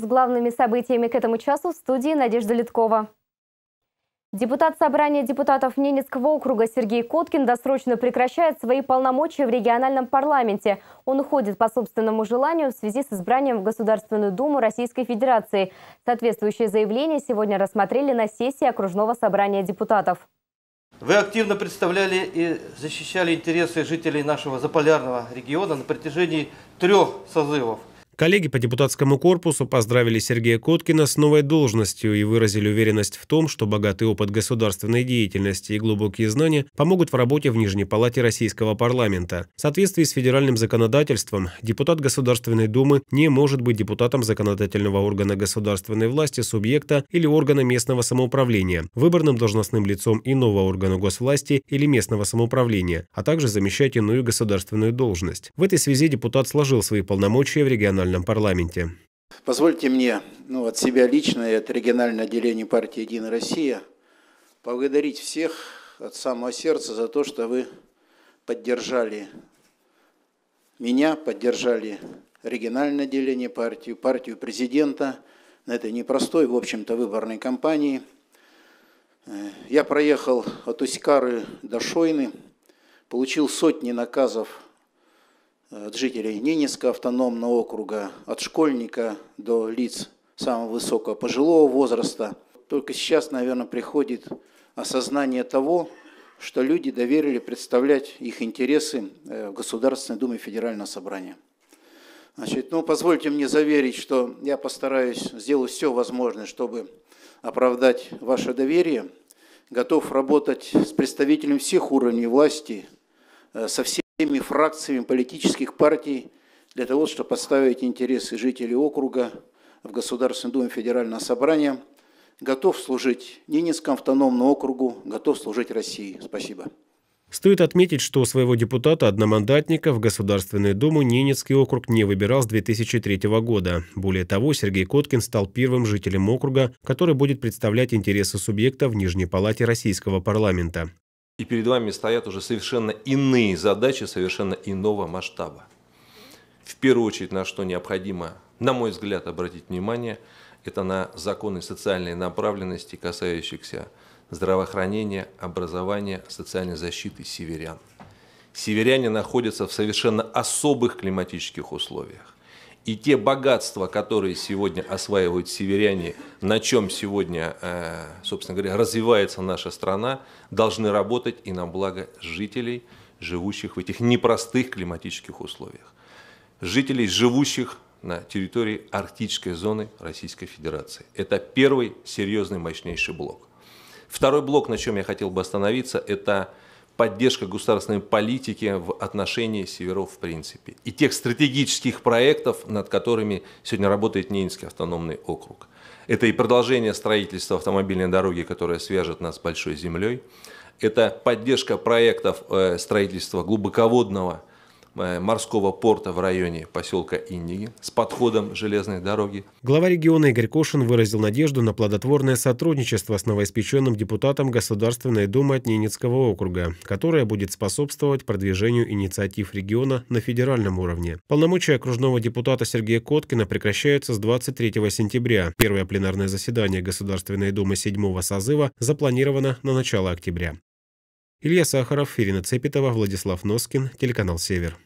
С главными событиями к этому часу в студии Надежда Литкова. Депутат Собрания депутатов Ненецкого округа Сергей Коткин досрочно прекращает свои полномочия в региональном парламенте. Он уходит по собственному желанию в связи с избранием в Государственную Думу Российской Федерации. Соответствующее заявление сегодня рассмотрели на сессии окружного собрания депутатов. Вы активно представляли и защищали интересы жителей нашего заполярного региона на протяжении трех созывов. Коллеги по депутатскому корпусу поздравили Сергея Коткина с новой должностью и выразили уверенность в том, что богатый опыт государственной деятельности и глубокие знания помогут в работе в Нижней Палате Российского парламента. В соответствии с федеральным законодательством, депутат Государственной Думы не может быть депутатом законодательного органа государственной власти, субъекта или органа местного самоуправления, выборным должностным лицом иного органа госвласти или местного самоуправления, а также замещать иную государственную должность. В этой связи депутат сложил свои полномочия в региональном национальном парламенте. Позвольте мне ну, от себя лично и от регионального отделения партии «Единая Россия» поблагодарить всех от самого сердца за то, что вы поддержали меня, поддержали региональное отделение партии, партию президента на этой непростой, в общем-то, выборной кампании. Э, я проехал от Усикары до Шойны, получил сотни наказов Э, от жителей Ненецкого автономного округа, от школьника до лиц самого высокого пожилого возраста. Только сейчас, наверное, приходит осознание того, что люди доверили представлять их интересы э, в Государственной Думе Федерального Собрания. Значит, ну, позвольте мне заверить, что я постараюсь сделать все возможное, чтобы оправдать ваше доверие. Готов работать с представителями всех уровней власти, э, со всеми всеми фракциями политических партий для того, чтобы поставить интересы жителей округа в Государственной Думе Федерального Собрания. Готов служить Ненецкому автономному округу, готов служить России. Спасибо. Стоит отметить, что своего депутата-одномандатника в Государственную Думу Ненецкий округ не выбирал с 2003 года. Более того, Сергей Коткин стал первым жителем округа, который будет представлять интересы субъекта в Нижней Палате Российского парламента и перед вами стоят уже совершенно иные задачи, совершенно иного масштаба. В первую очередь, на что необходимо, на мой взгляд, обратить внимание, это на законы социальной направленности, касающихся здравоохранения, образования, социальной защиты северян. Северяне находятся в совершенно особых климатических условиях. И те богатства, которые сегодня осваивают северяне, на чем сегодня, э, собственно говоря, развивается наша страна, должны работать и на благо жителей, живущих в этих непростых климатических условиях. Жителей, живущих на территории арктической зоны Российской Федерации. Это первый серьезный, мощнейший блок. Второй блок, на чем я хотел бы остановиться, это поддержка государственной политики в отношении северов в принципе и тех стратегических проектов, над которыми сегодня работает Ненецкий автономный округ. Это и продолжение строительства автомобильной дороги, которая свяжет нас с большой землей. Это поддержка проектов э, строительства глубоководного Э, морского порта в районе поселка Инниги с подходом железной дороги. Глава региона Игорь Кошин выразил надежду на плодотворное сотрудничество с новоиспеченным депутатом Государственной Думы от Ненецкого округа, которое будет способствовать продвижению инициатив региона на федеральном уровне. Полномочия окружного депутата Сергея Коткина прекращаются с 23 сентября. Первое пленарное заседание Государственной Думы седьмого созыва запланировано на начало октября. Илья Сахаров, Ирина Цепетова, Владислав Носкин, телеканал «Север».